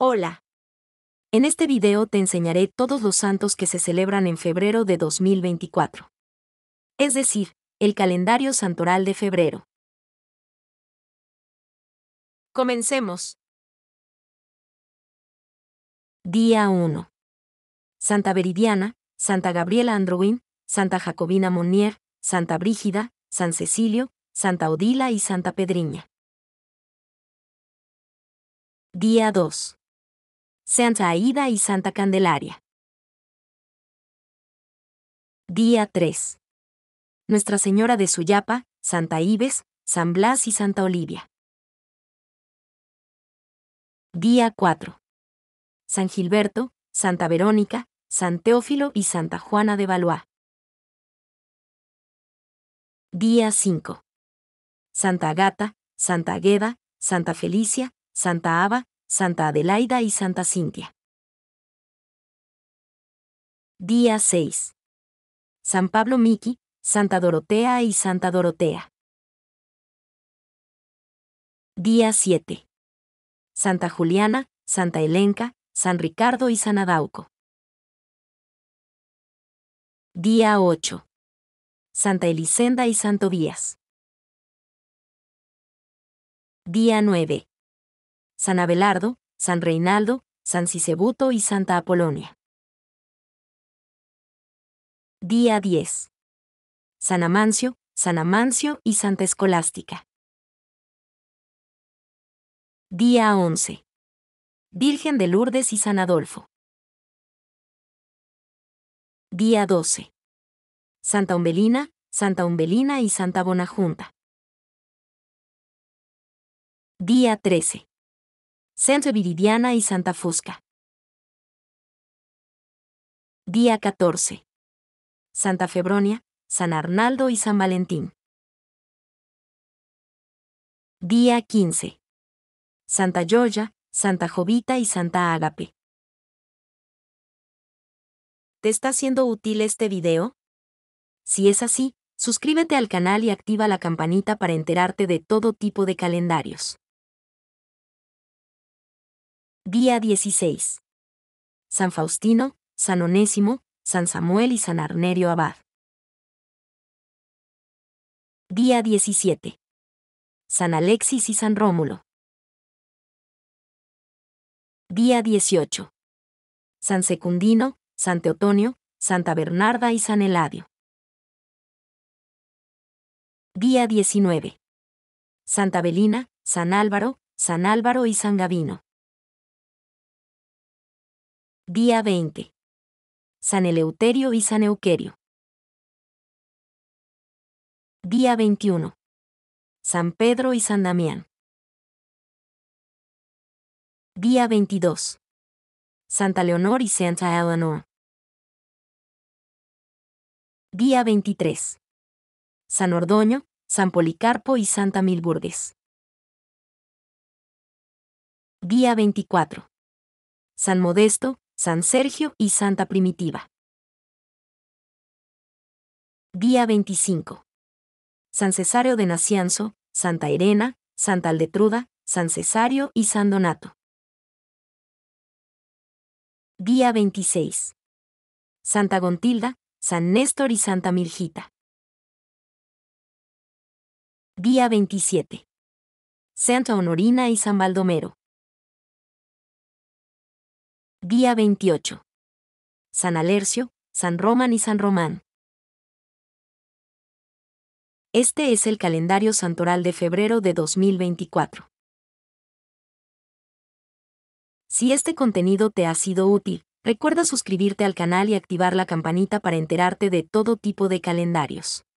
Hola. En este video te enseñaré todos los santos que se celebran en febrero de 2024. Es decir, el calendario santoral de febrero. Comencemos. Día 1. Santa Veridiana, Santa Gabriela Andrewin, Santa Jacobina Monnier, Santa Brígida, San Cecilio, Santa Odila y Santa Pedriña. Día 2. Santa Aida y Santa Candelaria. Día 3. Nuestra Señora de Suyapa, Santa Ives, San Blas y Santa Olivia. Día 4. San Gilberto, Santa Verónica, San Teófilo y Santa Juana de Valois. Día 5. Santa Agata, Santa Agueda, Santa Felicia, Santa Ava, Santa Adelaida y Santa Cintia. Día 6. San Pablo Miki, Santa Dorotea y Santa Dorotea. Día 7. Santa Juliana, Santa Elenca, San Ricardo y San Adauco. Día 8. Santa Elisenda y Santo Díaz. Día 9. San Abelardo, San Reinaldo, San Cisebuto y Santa Apolonia. Día 10. San Amancio, San Amancio y Santa Escolástica. Día 11. Virgen de Lourdes y San Adolfo. Día 12. Santa Umbelina, Santa Umbelina y Santa Bonajunta. Día 13. Santa Viridiana y Santa Fusca. Día 14. Santa Febronia, San Arnaldo y San Valentín. Día 15. Santa Giorgia, Santa Jovita y Santa Ágape. ¿Te está siendo útil este video? Si es así, suscríbete al canal y activa la campanita para enterarte de todo tipo de calendarios. Día 16. San Faustino, San Onésimo, San Samuel y San Arnerio Abad. Día 17. San Alexis y San Rómulo. Día 18. San Secundino, San Teotonio, Santa Bernarda y San Eladio. Día 19. Santa Belina, San Álvaro, San Álvaro y San Gavino. Día 20. San Eleuterio y San Euquerio. Día 21. San Pedro y San Damián. Día 22. Santa Leonor y Santa Eleanor. Día 23. San Ordoño, San Policarpo y Santa Milburgues. Día 24. San Modesto, San Sergio y Santa Primitiva. Día 25. San Cesario de Nacianzo, Santa Irena, Santa Aldetruda, San Cesario y San Donato. Día 26. Santa Gontilda, San Néstor y Santa Mirgita. Día 27. Santa Honorina y San Baldomero. Día 28. San Alercio, San Román y San Román. Este es el calendario santoral de febrero de 2024. Si este contenido te ha sido útil, recuerda suscribirte al canal y activar la campanita para enterarte de todo tipo de calendarios.